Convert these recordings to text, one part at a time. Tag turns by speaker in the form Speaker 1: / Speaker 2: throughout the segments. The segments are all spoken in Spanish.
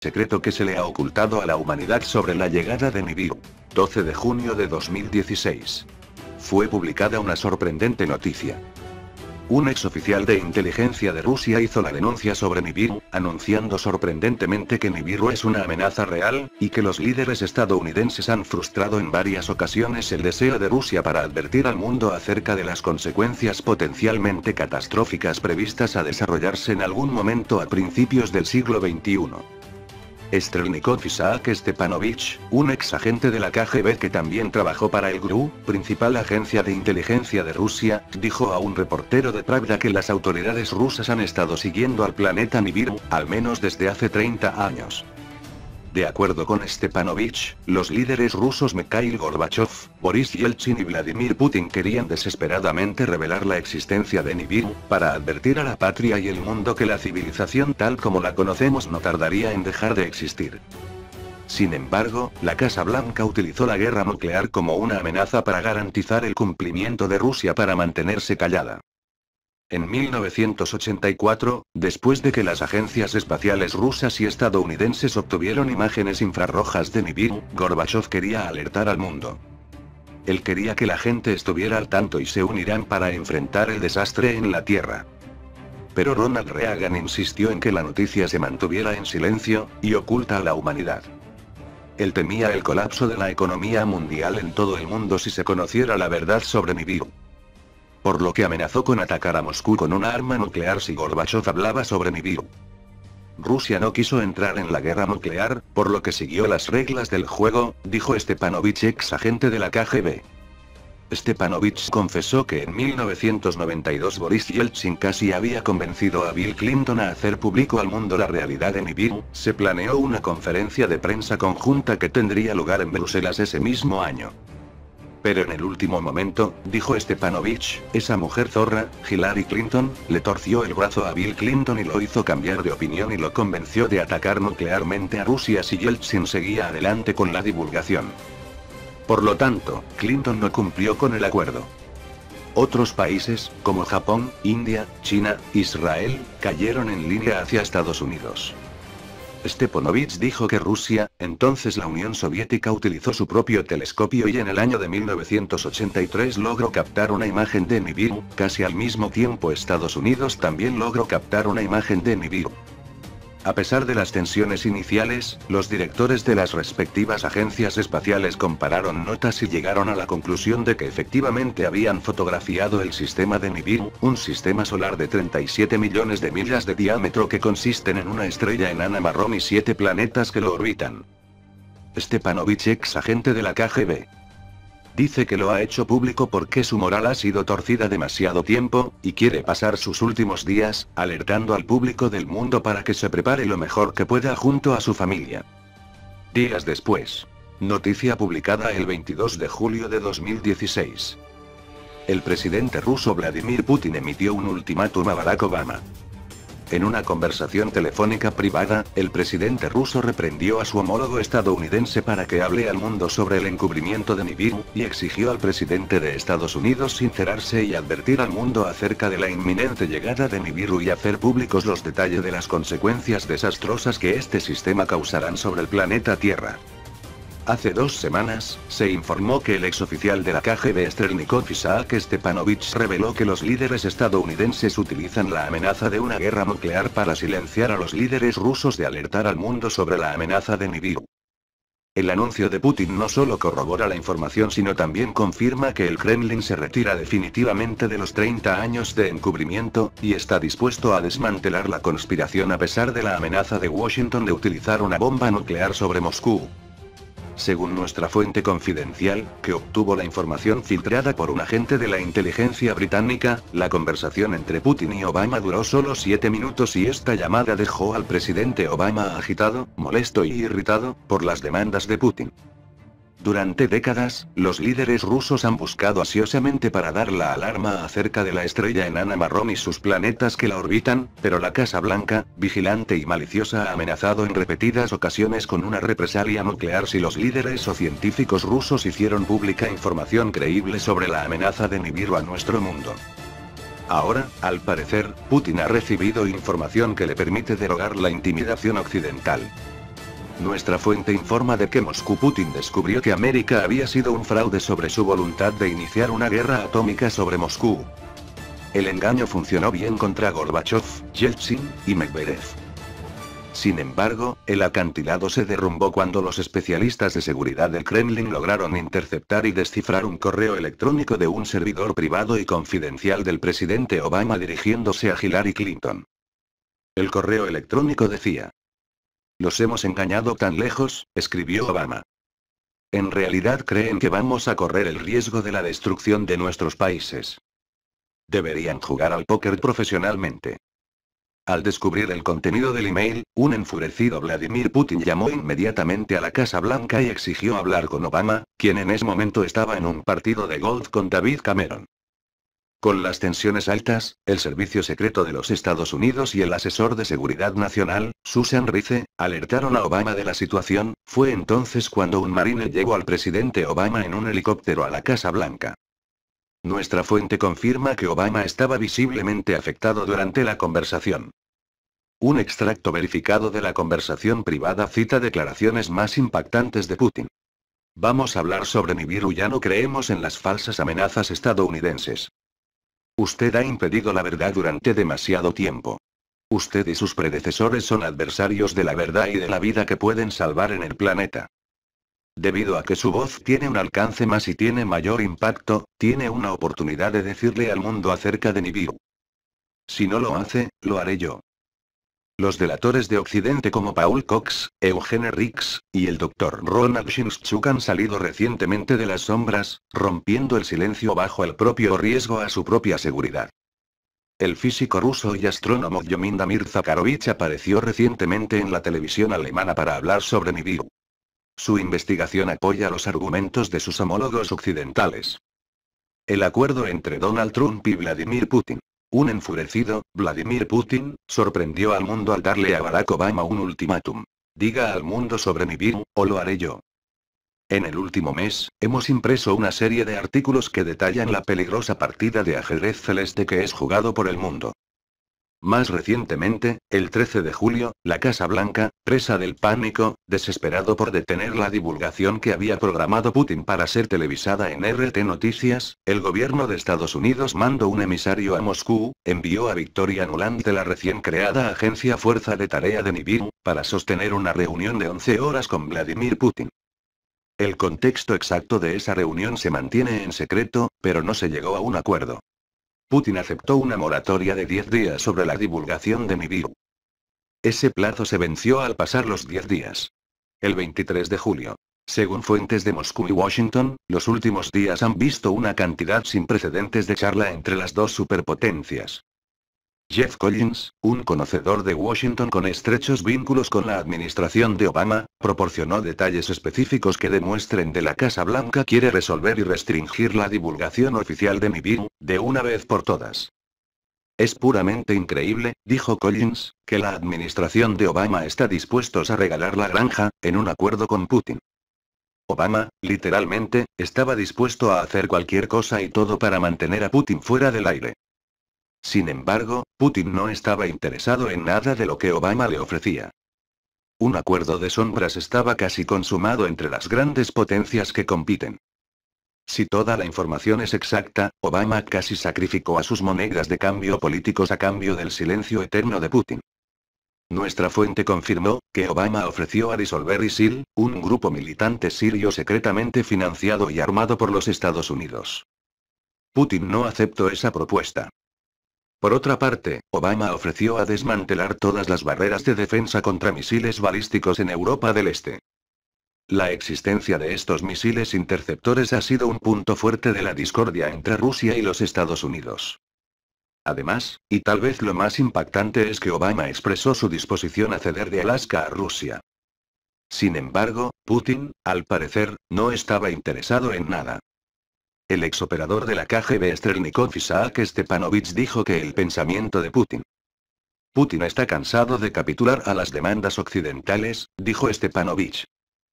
Speaker 1: secreto que se le ha ocultado a la humanidad sobre la llegada de Nibiru. 12 de junio de 2016. Fue publicada una sorprendente noticia. Un exoficial de inteligencia de Rusia hizo la denuncia sobre Nibiru, anunciando sorprendentemente que Nibiru es una amenaza real, y que los líderes estadounidenses han frustrado en varias ocasiones el deseo de Rusia para advertir al mundo acerca de las consecuencias potencialmente catastróficas previstas a desarrollarse en algún momento a principios del siglo XXI. Strelnikov Isaac Stepanovich, un ex agente de la KGB que también trabajó para el GRU, principal agencia de inteligencia de Rusia, dijo a un reportero de Pravda que las autoridades rusas han estado siguiendo al planeta Nibiru, al menos desde hace 30 años. De acuerdo con Stepanovich, los líderes rusos Mikhail Gorbachev, Boris Yeltsin y Vladimir Putin querían desesperadamente revelar la existencia de Nibiru, para advertir a la patria y el mundo que la civilización tal como la conocemos no tardaría en dejar de existir. Sin embargo, la Casa Blanca utilizó la guerra nuclear como una amenaza para garantizar el cumplimiento de Rusia para mantenerse callada. En 1984, después de que las agencias espaciales rusas y estadounidenses obtuvieron imágenes infrarrojas de Nibiru, Gorbachev quería alertar al mundo. Él quería que la gente estuviera al tanto y se unirán para enfrentar el desastre en la Tierra. Pero Ronald Reagan insistió en que la noticia se mantuviera en silencio, y oculta a la humanidad. Él temía el colapso de la economía mundial en todo el mundo si se conociera la verdad sobre Nibiru por lo que amenazó con atacar a Moscú con un arma nuclear si Gorbachev hablaba sobre Nibiru. Rusia no quiso entrar en la guerra nuclear, por lo que siguió las reglas del juego, dijo Stepanovich ex agente de la KGB. Stepanovich confesó que en 1992 Boris Yeltsin casi había convencido a Bill Clinton a hacer público al mundo la realidad de Nibiru, se planeó una conferencia de prensa conjunta que tendría lugar en Bruselas ese mismo año. Pero en el último momento, dijo Stepanovich, esa mujer zorra, Hillary Clinton, le torció el brazo a Bill Clinton y lo hizo cambiar de opinión y lo convenció de atacar nuclearmente a Rusia si Yeltsin seguía adelante con la divulgación. Por lo tanto, Clinton no cumplió con el acuerdo. Otros países, como Japón, India, China, Israel, cayeron en línea hacia Estados Unidos. Stepanovich dijo que Rusia, entonces la Unión Soviética utilizó su propio telescopio y en el año de 1983 logró captar una imagen de Nibiru, casi al mismo tiempo Estados Unidos también logró captar una imagen de Nibiru. A pesar de las tensiones iniciales, los directores de las respectivas agencias espaciales compararon notas y llegaron a la conclusión de que efectivamente habían fotografiado el sistema de Nibiru, un sistema solar de 37 millones de millas de diámetro que consisten en una estrella enana marrón y siete planetas que lo orbitan. Stepanovich, ex agente de la KGB. Dice que lo ha hecho público porque su moral ha sido torcida demasiado tiempo, y quiere pasar sus últimos días, alertando al público del mundo para que se prepare lo mejor que pueda junto a su familia. Días después. Noticia publicada el 22 de julio de 2016. El presidente ruso Vladimir Putin emitió un ultimátum a Barack Obama. En una conversación telefónica privada, el presidente ruso reprendió a su homólogo estadounidense para que hable al mundo sobre el encubrimiento de Nibiru, y exigió al presidente de Estados Unidos sincerarse y advertir al mundo acerca de la inminente llegada de Nibiru y hacer públicos los detalles de las consecuencias desastrosas que este sistema causarán sobre el planeta Tierra. Hace dos semanas, se informó que el exoficial de la KGB Strelnikov Isaac Stepanovich reveló que los líderes estadounidenses utilizan la amenaza de una guerra nuclear para silenciar a los líderes rusos de alertar al mundo sobre la amenaza de Nibiru. El anuncio de Putin no solo corrobora la información sino también confirma que el Kremlin se retira definitivamente de los 30 años de encubrimiento, y está dispuesto a desmantelar la conspiración a pesar de la amenaza de Washington de utilizar una bomba nuclear sobre Moscú según nuestra fuente confidencial, que obtuvo la información filtrada por un agente de la inteligencia británica, la conversación entre Putin y Obama duró solo 7 minutos y esta llamada dejó al presidente Obama agitado, molesto y irritado, por las demandas de Putin. Durante décadas, los líderes rusos han buscado asiosamente para dar la alarma acerca de la estrella enana marrón y sus planetas que la orbitan, pero la Casa Blanca, vigilante y maliciosa, ha amenazado en repetidas ocasiones con una represalia nuclear si los líderes o científicos rusos hicieron pública información creíble sobre la amenaza de Nibiru a nuestro mundo. Ahora, al parecer, Putin ha recibido información que le permite derogar la intimidación occidental. Nuestra fuente informa de que Moscú Putin descubrió que América había sido un fraude sobre su voluntad de iniciar una guerra atómica sobre Moscú. El engaño funcionó bien contra Gorbachev, Yeltsin y Medvedev. Sin embargo, el acantilado se derrumbó cuando los especialistas de seguridad del Kremlin lograron interceptar y descifrar un correo electrónico de un servidor privado y confidencial del presidente Obama dirigiéndose a Hillary Clinton. El correo electrónico decía, los hemos engañado tan lejos, escribió Obama. En realidad creen que vamos a correr el riesgo de la destrucción de nuestros países. Deberían jugar al póker profesionalmente. Al descubrir el contenido del email, un enfurecido Vladimir Putin llamó inmediatamente a la Casa Blanca y exigió hablar con Obama, quien en ese momento estaba en un partido de golf con David Cameron. Con las tensiones altas, el Servicio Secreto de los Estados Unidos y el asesor de Seguridad Nacional, Susan Rice, alertaron a Obama de la situación, fue entonces cuando un marine llegó al presidente Obama en un helicóptero a la Casa Blanca. Nuestra fuente confirma que Obama estaba visiblemente afectado durante la conversación. Un extracto verificado de la conversación privada cita declaraciones más impactantes de Putin. Vamos a hablar sobre mi ya no creemos en las falsas amenazas estadounidenses. Usted ha impedido la verdad durante demasiado tiempo. Usted y sus predecesores son adversarios de la verdad y de la vida que pueden salvar en el planeta. Debido a que su voz tiene un alcance más y tiene mayor impacto, tiene una oportunidad de decirle al mundo acerca de Nibiru. Si no lo hace, lo haré yo. Los delatores de Occidente como Paul Cox, Eugene Rix, y el Dr. Ronald Shinschuk han salido recientemente de las sombras, rompiendo el silencio bajo el propio riesgo a su propia seguridad. El físico ruso y astrónomo Yomindamir Damir Zakharovich apareció recientemente en la televisión alemana para hablar sobre Nibiru. Su investigación apoya los argumentos de sus homólogos occidentales. El acuerdo entre Donald Trump y Vladimir Putin un enfurecido, Vladimir Putin, sorprendió al mundo al darle a Barack Obama un ultimátum. Diga al mundo sobre mi virus, o lo haré yo. En el último mes, hemos impreso una serie de artículos que detallan la peligrosa partida de ajedrez celeste que es jugado por el mundo. Más recientemente, el 13 de julio, la Casa Blanca, presa del pánico, desesperado por detener la divulgación que había programado Putin para ser televisada en RT Noticias, el gobierno de Estados Unidos mandó un emisario a Moscú, envió a Victoria Nuland de la recién creada Agencia Fuerza de Tarea de Nibiru, para sostener una reunión de 11 horas con Vladimir Putin. El contexto exacto de esa reunión se mantiene en secreto, pero no se llegó a un acuerdo. Putin aceptó una moratoria de 10 días sobre la divulgación de mi Ese plazo se venció al pasar los 10 días. El 23 de julio. Según fuentes de Moscú y Washington, los últimos días han visto una cantidad sin precedentes de charla entre las dos superpotencias. Jeff Collins, un conocedor de Washington con estrechos vínculos con la administración de Obama, proporcionó detalles específicos que demuestren que de la Casa Blanca quiere resolver y restringir la divulgación oficial de mi bill, de una vez por todas. Es puramente increíble, dijo Collins, que la administración de Obama está dispuestos a regalar la granja, en un acuerdo con Putin. Obama, literalmente, estaba dispuesto a hacer cualquier cosa y todo para mantener a Putin fuera del aire. Sin embargo, Putin no estaba interesado en nada de lo que Obama le ofrecía. Un acuerdo de sombras estaba casi consumado entre las grandes potencias que compiten. Si toda la información es exacta, Obama casi sacrificó a sus monedas de cambio políticos a cambio del silencio eterno de Putin. Nuestra fuente confirmó que Obama ofreció a disolver ISIL, un grupo militante sirio secretamente financiado y armado por los Estados Unidos. Putin no aceptó esa propuesta. Por otra parte, Obama ofreció a desmantelar todas las barreras de defensa contra misiles balísticos en Europa del Este. La existencia de estos misiles interceptores ha sido un punto fuerte de la discordia entre Rusia y los Estados Unidos. Además, y tal vez lo más impactante es que Obama expresó su disposición a ceder de Alaska a Rusia. Sin embargo, Putin, al parecer, no estaba interesado en nada. El exoperador de la KGB Strelnikov Isaac Stepanovich dijo que el pensamiento de Putin. Putin está cansado de capitular a las demandas occidentales, dijo Stepanovich.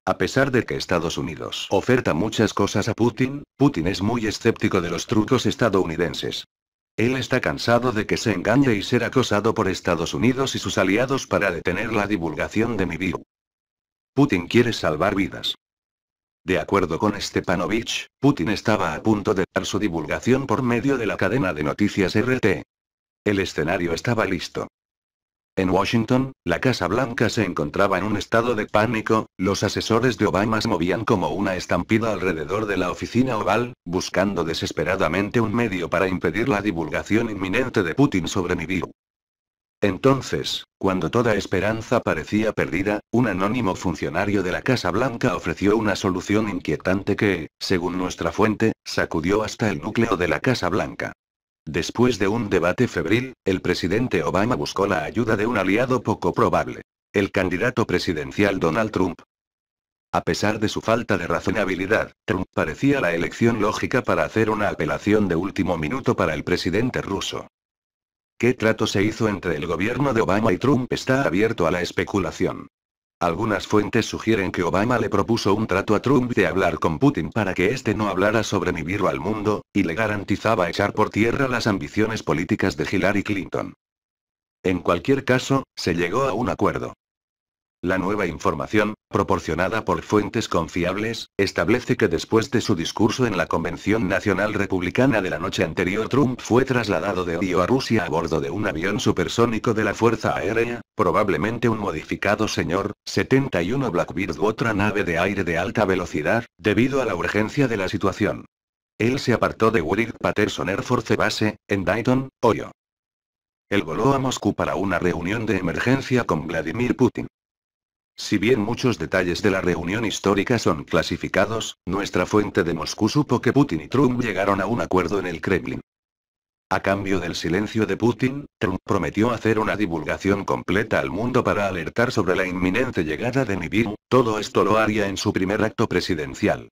Speaker 1: A pesar de que Estados Unidos oferta muchas cosas a Putin, Putin es muy escéptico de los trucos estadounidenses. Él está cansado de que se engañe y ser acosado por Estados Unidos y sus aliados para detener la divulgación de mi virus. Putin quiere salvar vidas. De acuerdo con Stepanovich, Putin estaba a punto de dar su divulgación por medio de la cadena de noticias RT. El escenario estaba listo. En Washington, la Casa Blanca se encontraba en un estado de pánico, los asesores de Obama se movían como una estampida alrededor de la oficina oval, buscando desesperadamente un medio para impedir la divulgación inminente de Putin sobre Nibiru. Entonces, cuando toda esperanza parecía perdida, un anónimo funcionario de la Casa Blanca ofreció una solución inquietante que, según nuestra fuente, sacudió hasta el núcleo de la Casa Blanca. Después de un debate febril, el presidente Obama buscó la ayuda de un aliado poco probable. El candidato presidencial Donald Trump. A pesar de su falta de razonabilidad, Trump parecía la elección lógica para hacer una apelación de último minuto para el presidente ruso. ¿Qué trato se hizo entre el gobierno de Obama y Trump está abierto a la especulación? Algunas fuentes sugieren que Obama le propuso un trato a Trump de hablar con Putin para que éste no hablara sobre mi al mundo, y le garantizaba echar por tierra las ambiciones políticas de Hillary Clinton. En cualquier caso, se llegó a un acuerdo. La nueva información, proporcionada por fuentes confiables, establece que después de su discurso en la Convención Nacional Republicana de la noche anterior, Trump fue trasladado de Ohio a Rusia a bordo de un avión supersónico de la Fuerza Aérea, probablemente un modificado señor 71 Blackbird u otra nave de aire de alta velocidad, debido a la urgencia de la situación. Él se apartó de Wright Patterson Air Force Base, en Dayton, Ohio. Él voló a Moscú para una reunión de emergencia con Vladimir Putin. Si bien muchos detalles de la reunión histórica son clasificados, nuestra fuente de Moscú supo que Putin y Trump llegaron a un acuerdo en el Kremlin. A cambio del silencio de Putin, Trump prometió hacer una divulgación completa al mundo para alertar sobre la inminente llegada de Nibiru, todo esto lo haría en su primer acto presidencial.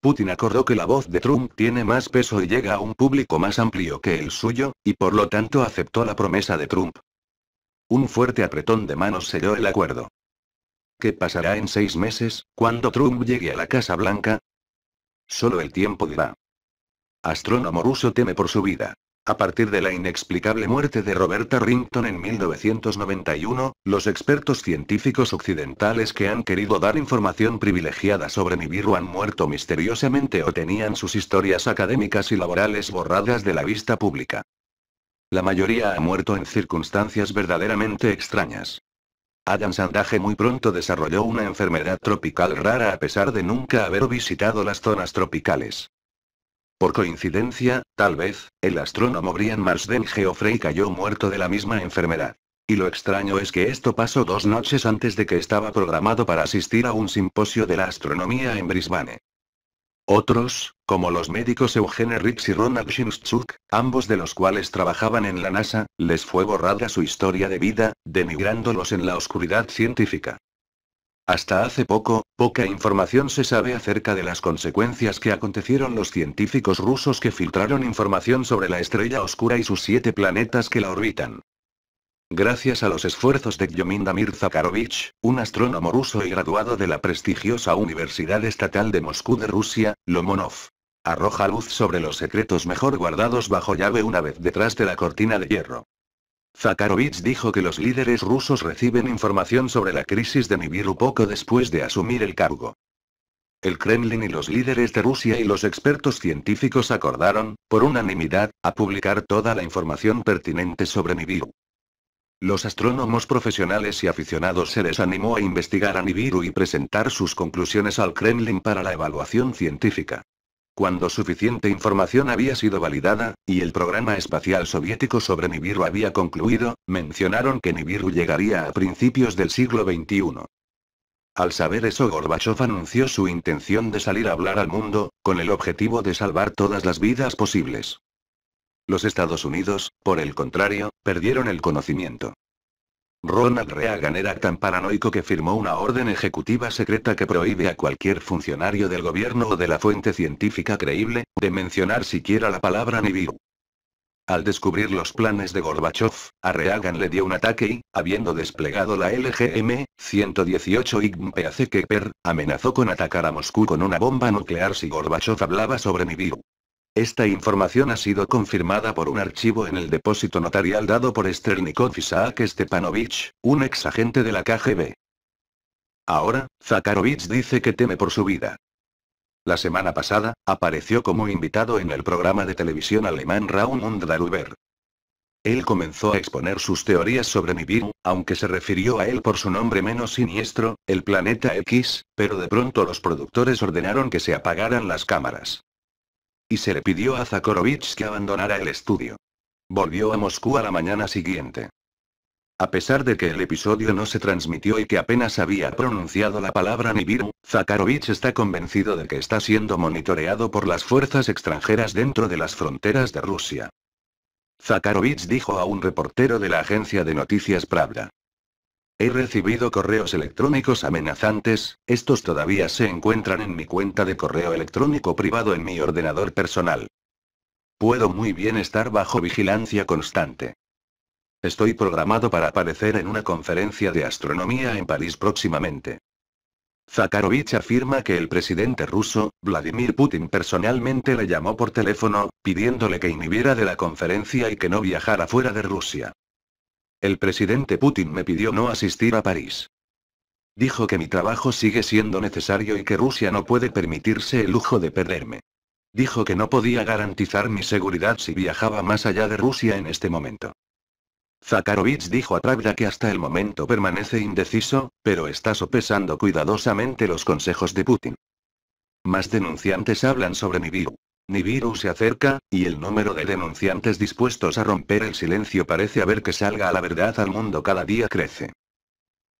Speaker 1: Putin acordó que la voz de Trump tiene más peso y llega a un público más amplio que el suyo, y por lo tanto aceptó la promesa de Trump. Un fuerte apretón de manos selló el acuerdo. ¿Qué pasará en seis meses, cuando Trump llegue a la Casa Blanca? Solo el tiempo dirá. Astrónomo ruso teme por su vida. A partir de la inexplicable muerte de Roberta Rington en 1991, los expertos científicos occidentales que han querido dar información privilegiada sobre Nibiru han muerto misteriosamente o tenían sus historias académicas y laborales borradas de la vista pública. La mayoría ha muerto en circunstancias verdaderamente extrañas. Adam Sandaje muy pronto desarrolló una enfermedad tropical rara a pesar de nunca haber visitado las zonas tropicales. Por coincidencia, tal vez, el astrónomo Brian Marsden Geoffrey cayó muerto de la misma enfermedad. Y lo extraño es que esto pasó dos noches antes de que estaba programado para asistir a un simposio de la astronomía en Brisbane. Otros, como los médicos Eugene Ritz y Ronald Shimschuk, ambos de los cuales trabajaban en la NASA, les fue borrada su historia de vida, denigrándolos en la oscuridad científica. Hasta hace poco, poca información se sabe acerca de las consecuencias que acontecieron los científicos rusos que filtraron información sobre la estrella oscura y sus siete planetas que la orbitan. Gracias a los esfuerzos de Yomindamir Zakharovich, un astrónomo ruso y graduado de la prestigiosa Universidad Estatal de Moscú de Rusia, Lomonov arroja luz sobre los secretos mejor guardados bajo llave una vez detrás de la cortina de hierro. Zakharovich dijo que los líderes rusos reciben información sobre la crisis de Nibiru poco después de asumir el cargo. El Kremlin y los líderes de Rusia y los expertos científicos acordaron, por unanimidad, a publicar toda la información pertinente sobre Nibiru. Los astrónomos profesionales y aficionados se les animó a investigar a Nibiru y presentar sus conclusiones al Kremlin para la evaluación científica. Cuando suficiente información había sido validada, y el programa espacial soviético sobre Nibiru había concluido, mencionaron que Nibiru llegaría a principios del siglo XXI. Al saber eso Gorbachev anunció su intención de salir a hablar al mundo, con el objetivo de salvar todas las vidas posibles. Los Estados Unidos, por el contrario, perdieron el conocimiento. Ronald Reagan era tan paranoico que firmó una orden ejecutiva secreta que prohíbe a cualquier funcionario del gobierno o de la fuente científica creíble, de mencionar siquiera la palabra Nibiru. Al descubrir los planes de Gorbachev, a Reagan le dio un ataque y, habiendo desplegado la LGM, 118 Ign amenazó con atacar a Moscú con una bomba nuclear si Gorbachev hablaba sobre Nibiru. Esta información ha sido confirmada por un archivo en el depósito notarial dado por Sternikov Isaac Stepanovich, un agente de la KGB. Ahora, Zakharovich dice que teme por su vida. La semana pasada, apareció como invitado en el programa de televisión alemán Raum und Daruber. Él comenzó a exponer sus teorías sobre Nibiru, aunque se refirió a él por su nombre menos siniestro, el planeta X, pero de pronto los productores ordenaron que se apagaran las cámaras y se le pidió a Zakorovich que abandonara el estudio. Volvió a Moscú a la mañana siguiente. A pesar de que el episodio no se transmitió y que apenas había pronunciado la palabra Nibiru, Zakharovich está convencido de que está siendo monitoreado por las fuerzas extranjeras dentro de las fronteras de Rusia. Zakharovich dijo a un reportero de la agencia de noticias Pravda. He recibido correos electrónicos amenazantes, estos todavía se encuentran en mi cuenta de correo electrónico privado en mi ordenador personal. Puedo muy bien estar bajo vigilancia constante. Estoy programado para aparecer en una conferencia de astronomía en París próximamente. Zakharovich afirma que el presidente ruso, Vladimir Putin, personalmente le llamó por teléfono, pidiéndole que inhibiera de la conferencia y que no viajara fuera de Rusia. El presidente Putin me pidió no asistir a París. Dijo que mi trabajo sigue siendo necesario y que Rusia no puede permitirse el lujo de perderme. Dijo que no podía garantizar mi seguridad si viajaba más allá de Rusia en este momento. Zakharovich dijo a Pravda que hasta el momento permanece indeciso, pero está sopesando cuidadosamente los consejos de Putin. Más denunciantes hablan sobre mi virus. Nibiru se acerca, y el número de denunciantes dispuestos a romper el silencio parece haber que salga a la verdad al mundo cada día crece.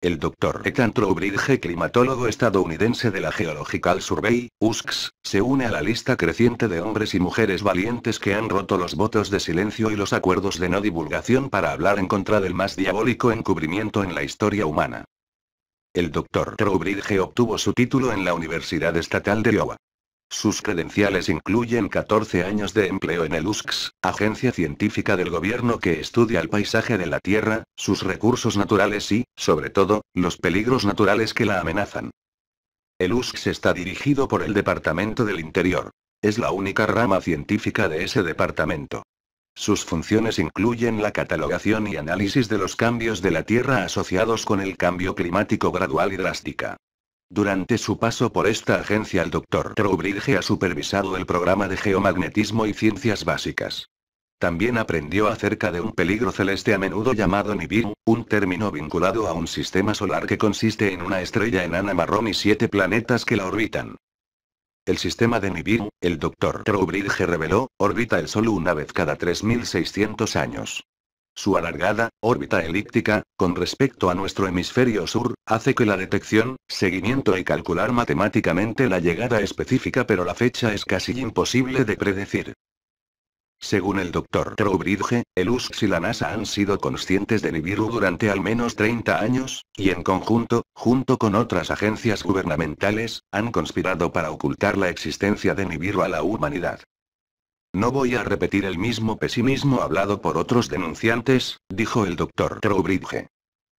Speaker 1: El doctor Ethan Trowbridge, climatólogo estadounidense de la Geological Survey, USGS, se une a la lista creciente de hombres y mujeres valientes que han roto los votos de silencio y los acuerdos de no divulgación para hablar en contra del más diabólico encubrimiento en la historia humana. El doctor Trowbridge obtuvo su título en la Universidad Estatal de Iowa. Sus credenciales incluyen 14 años de empleo en el USCS, agencia científica del gobierno que estudia el paisaje de la Tierra, sus recursos naturales y, sobre todo, los peligros naturales que la amenazan. El USCS está dirigido por el Departamento del Interior. Es la única rama científica de ese departamento. Sus funciones incluyen la catalogación y análisis de los cambios de la Tierra asociados con el cambio climático gradual y drástica. Durante su paso por esta agencia el Dr. Trowbridge ha supervisado el programa de geomagnetismo y ciencias básicas. También aprendió acerca de un peligro celeste a menudo llamado Nibiru, un término vinculado a un sistema solar que consiste en una estrella enana marrón y siete planetas que la orbitan. El sistema de Nibiru, el Dr. Trowbridge reveló, orbita el Sol una vez cada 3600 años. Su alargada órbita elíptica, con respecto a nuestro hemisferio sur, hace que la detección, seguimiento y calcular matemáticamente la llegada específica pero la fecha es casi imposible de predecir. Según el doctor Troubridge, el U.S. y la NASA han sido conscientes de Nibiru durante al menos 30 años, y en conjunto, junto con otras agencias gubernamentales, han conspirado para ocultar la existencia de Nibiru a la humanidad. No voy a repetir el mismo pesimismo hablado por otros denunciantes, dijo el doctor Trowbridge.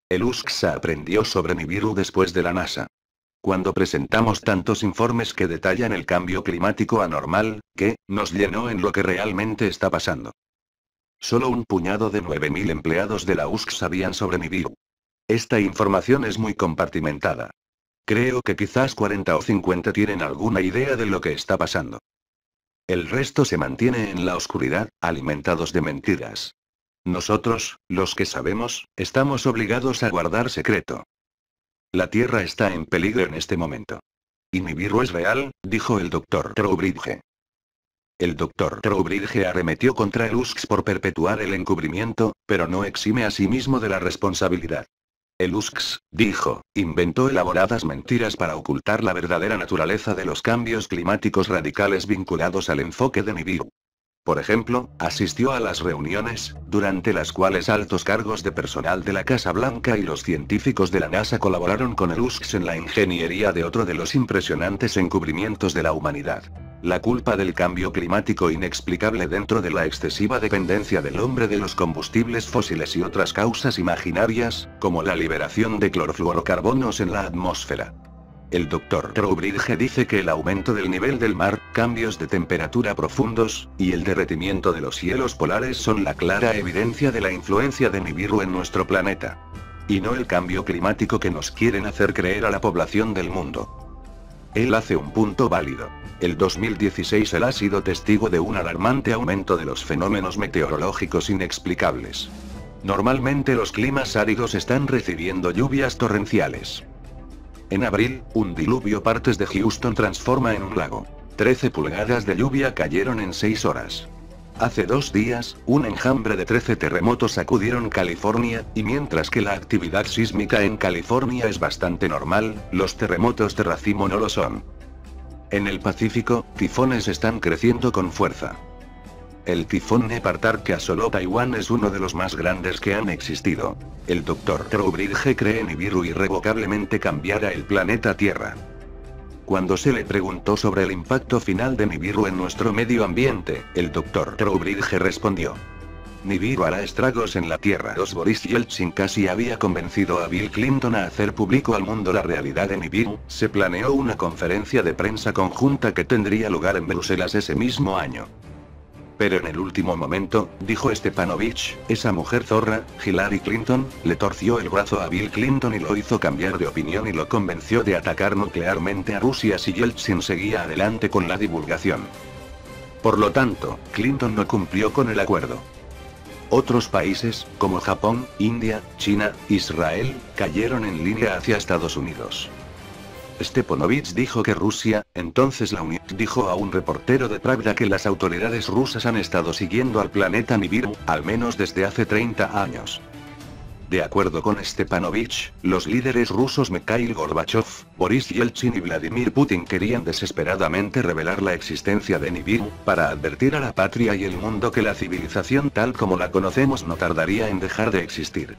Speaker 1: El USCSA aprendió sobre Nibiru después de la NASA. Cuando presentamos tantos informes que detallan el cambio climático anormal, que, nos llenó en lo que realmente está pasando. Solo un puñado de 9.000 empleados de la USC sabían sobre Nibiru. Esta información es muy compartimentada. Creo que quizás 40 o 50 tienen alguna idea de lo que está pasando. El resto se mantiene en la oscuridad, alimentados de mentiras. Nosotros, los que sabemos, estamos obligados a guardar secreto. La Tierra está en peligro en este momento. Y mi virus es real, dijo el doctor Trowbridge. El doctor Trowbridge arremetió contra el por perpetuar el encubrimiento, pero no exime a sí mismo de la responsabilidad. El dijo, inventó elaboradas mentiras para ocultar la verdadera naturaleza de los cambios climáticos radicales vinculados al enfoque de Nibiru. Por ejemplo, asistió a las reuniones, durante las cuales altos cargos de personal de la Casa Blanca y los científicos de la NASA colaboraron con el en la ingeniería de otro de los impresionantes encubrimientos de la humanidad. La culpa del cambio climático inexplicable dentro de la excesiva dependencia del hombre de los combustibles fósiles y otras causas imaginarias, como la liberación de clorofluorocarbonos en la atmósfera. El doctor Trowbridge dice que el aumento del nivel del mar, cambios de temperatura profundos, y el derretimiento de los cielos polares son la clara evidencia de la influencia de Nibiru en nuestro planeta. Y no el cambio climático que nos quieren hacer creer a la población del mundo. Él hace un punto válido. El 2016 él ha sido testigo de un alarmante aumento de los fenómenos meteorológicos inexplicables. Normalmente los climas áridos están recibiendo lluvias torrenciales. En abril, un diluvio partes de Houston transforma en un lago. 13 pulgadas de lluvia cayeron en 6 horas. Hace dos días, un enjambre de 13 terremotos sacudieron California, y mientras que la actividad sísmica en California es bastante normal, los terremotos de racimo no lo son. En el Pacífico, tifones están creciendo con fuerza. El tifón Nepartar que asoló Taiwán es uno de los más grandes que han existido. El doctor Trowbridge cree en Ibiru irrevocablemente cambiará el planeta Tierra. Cuando se le preguntó sobre el impacto final de Nibiru en nuestro medio ambiente, el Dr. Trowbridge respondió. Nibiru hará estragos en la Tierra. Los Boris Yeltsin casi había convencido a Bill Clinton a hacer público al mundo la realidad de Nibiru. Se planeó una conferencia de prensa conjunta que tendría lugar en Bruselas ese mismo año. Pero en el último momento, dijo Stepanovich, esa mujer zorra, Hillary Clinton, le torció el brazo a Bill Clinton y lo hizo cambiar de opinión y lo convenció de atacar nuclearmente a Rusia si Yeltsin seguía adelante con la divulgación. Por lo tanto, Clinton no cumplió con el acuerdo. Otros países, como Japón, India, China, Israel, cayeron en línea hacia Estados Unidos. Stepanovich dijo que Rusia, entonces la Unión, dijo a un reportero de Pravda que las autoridades rusas han estado siguiendo al planeta Nibiru, al menos desde hace 30 años. De acuerdo con Stepanovich, los líderes rusos Mikhail Gorbachev, Boris Yeltsin y Vladimir Putin querían desesperadamente revelar la existencia de Nibiru, para advertir a la patria y el mundo que la civilización tal como la conocemos no tardaría en dejar de existir.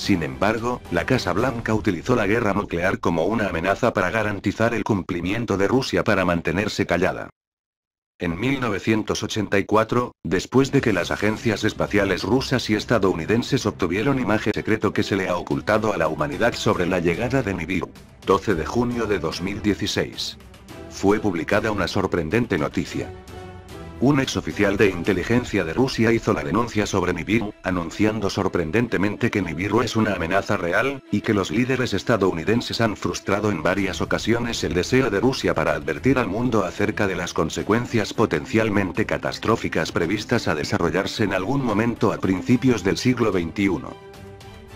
Speaker 1: Sin embargo, la Casa Blanca utilizó la guerra nuclear como una amenaza para garantizar el cumplimiento de Rusia para mantenerse callada. En 1984, después de que las agencias espaciales rusas y estadounidenses obtuvieron imagen secreto que se le ha ocultado a la humanidad sobre la llegada de Nibiru. 12 de junio de 2016. Fue publicada una sorprendente noticia. Un exoficial de inteligencia de Rusia hizo la denuncia sobre Nibiru, anunciando sorprendentemente que Nibiru es una amenaza real, y que los líderes estadounidenses han frustrado en varias ocasiones el deseo de Rusia para advertir al mundo acerca de las consecuencias potencialmente catastróficas previstas a desarrollarse en algún momento a principios del siglo XXI.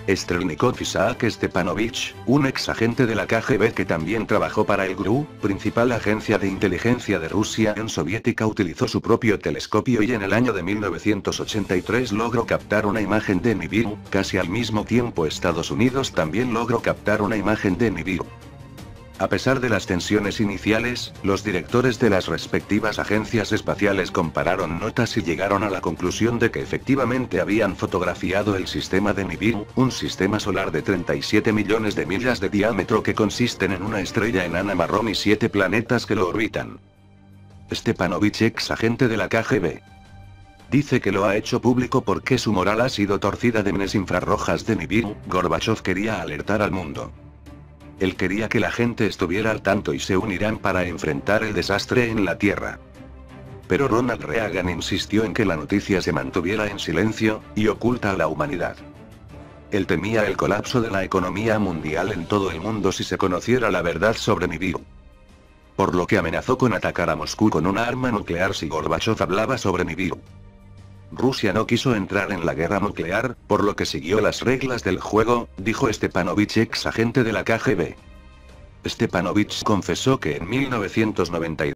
Speaker 1: Estrelnikov Isaac Stepanovich, un ex agente de la KGB que también trabajó para el GRU, principal agencia de inteligencia de Rusia en soviética, utilizó su propio telescopio y en el año de 1983 logró captar una imagen de Nibiru, casi al mismo tiempo Estados Unidos también logró captar una imagen de Nibiru. A pesar de las tensiones iniciales, los directores de las respectivas agencias espaciales compararon notas y llegaron a la conclusión de que efectivamente habían fotografiado el sistema de Nibiru, un sistema solar de 37 millones de millas de diámetro que consisten en una estrella enana marrón y siete planetas que lo orbitan. Stepanovich, ex agente de la KGB, Dice que lo ha hecho público porque su moral ha sido torcida de menes infrarrojas de Nibiru, Gorbachev quería alertar al mundo. Él quería que la gente estuviera al tanto y se unirán para enfrentar el desastre en la Tierra. Pero Ronald Reagan insistió en que la noticia se mantuviera en silencio, y oculta a la humanidad. Él temía el colapso de la economía mundial en todo el mundo si se conociera la verdad sobre Nibiru. Por lo que amenazó con atacar a Moscú con un arma nuclear si Gorbachev hablaba sobre Nibiru. Rusia no quiso entrar en la guerra nuclear, por lo que siguió las reglas del juego, dijo Stepanovich ex agente de la KGB. Stepanovich confesó que en 1992